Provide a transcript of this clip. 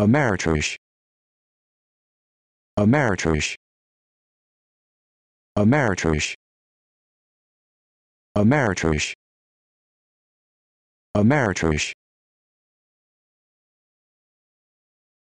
Ameritrash Ameritrash Ameritrash Ameritrash Ameritrash